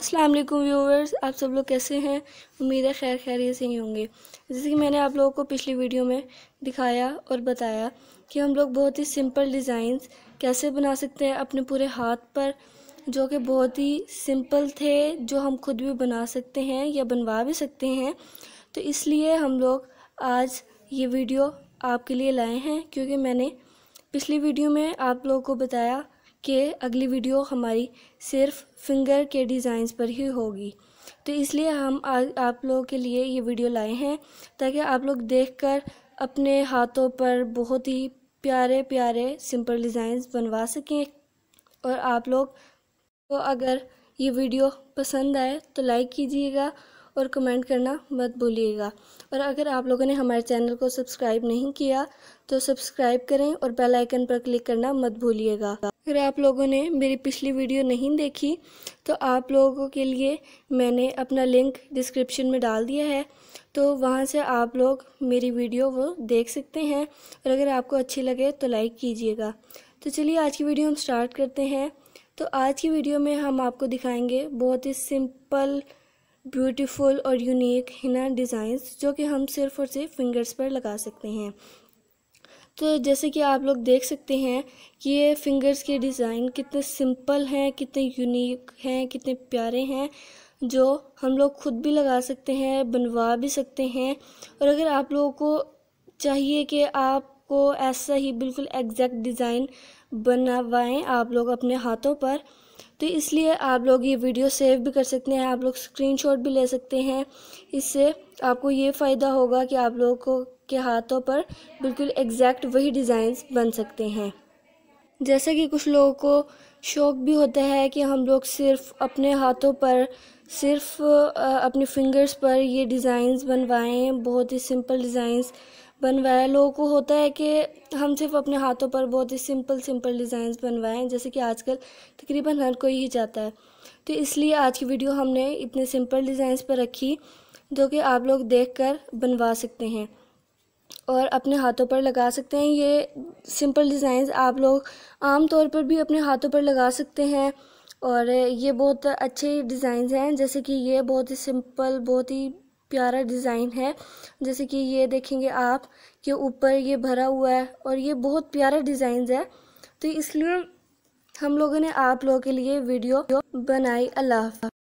अस्सलाम वालेकुम व्यूवर्स आप सब लोग कैसे हैं उम्मीद है खैर खैर से ही होंगे जैसे कि मैंने आप लोगों को पिछली वीडियो में दिखाया और बताया कि हम लोग बहुत ही सिंपल डिज़ाइंस कैसे बना सकते हैं अपने पूरे हाथ पर जो कि बहुत ही सिंपल थे जो हम खुद भी बना सकते हैं या बनवा भी सकते हैं तो इसलिए हम लोग आज ये वीडियो आपके लिए लाए हैं क्योंकि मैंने पिछली वीडियो में आप लोगों को बताया कि अगली वीडियो हमारी सिर्फ फिंगर के डिज़ाइंस पर ही होगी तो इसलिए हम आ, आप लोगों के लिए ये वीडियो लाए हैं ताकि आप लोग देखकर अपने हाथों पर बहुत ही प्यारे प्यारे सिंपल डिज़ाइंस बनवा सकें और आप लोग को अगर ये वीडियो पसंद आए तो लाइक कीजिएगा और कमेंट करना मत भूलिएगा और अगर आप लोगों ने हमारे चैनल को सब्सक्राइब नहीं किया तो सब्सक्राइब करें और बेल आइकन पर क्लिक करना मत भूलिएगा अगर आप लोगों ने मेरी पिछली वीडियो नहीं देखी तो आप लोगों के लिए मैंने अपना लिंक डिस्क्रिप्शन में डाल दिया है तो वहाँ से आप लोग मेरी वीडियो वो देख सकते हैं और अगर आपको अच्छी लगे तो लाइक कीजिएगा तो चलिए आज की वीडियो हम स्टार्ट करते हैं तो आज की वीडियो में हम आपको दिखाएंगे बहुत ही सिंपल ब्यूटीफुल और यूनिक हिना डिज़ाइंस जो कि हम सिर्फ और सिर्फ फिंगर्स पर लगा सकते हैं तो जैसे कि आप लोग देख सकते हैं कि ये फिंगर्स के डिज़ाइन कितने सिंपल हैं कितने यूनिक हैं कितने प्यारे हैं जो हम लोग खुद भी लगा सकते हैं बनवा भी सकते हैं और अगर आप लोगों को चाहिए कि आपको ऐसा ही बिल्कुल एग्जैक्ट डिज़ाइन बनवाएं आप लोग अपने हाथों पर तो इसलिए आप लोग ये वीडियो सेव भी कर सकते हैं आप लोग स्क्रीनशॉट भी ले सकते हैं इससे आपको ये फ़ायदा होगा कि आप लोगों को के हाथों पर बिल्कुल एग्जैक्ट वही डिज़ाइंस बन सकते हैं जैसे कि कुछ लोगों को शौक़ भी होता है कि हम लोग सिर्फ अपने हाथों पर सिर्फ अपने फिंगर्स पर ये डिज़ाइंस बनवाएं बहुत ही सिंपल डिज़ाइंस बनवाएं लोगों को होता है कि हम सिर्फ अपने हाथों पर बहुत ही सिंपल सिंपल डिज़ाइंस बनवाएं जैसे कि आजकल तकरीबन हर कोई ही चाहता है तो इसलिए आज की वीडियो हमने इतने सिंपल डिज़ाइंस पर रखी जो कि आप लोग देख कर बनवा सकते हैं और अपने हाथों पर लगा सकते हैं ये सिंपल डिज़ाइंस आप लोग आम तौर पर भी अपने हाथों पर लगा सकते हैं और ये बहुत अच्छे डिज़ाइंस हैं जैसे कि ये बहुत ही सिंपल बहुत ही प्यारा डिज़ाइन है जैसे कि ये देखेंगे आप कि ऊपर ये भरा हुआ है और ये बहुत प्यारा डिज़ाइंस है तो इसलिए हम लोगों ने आप लोगों के लिए वीडियो बनाई अल्लाह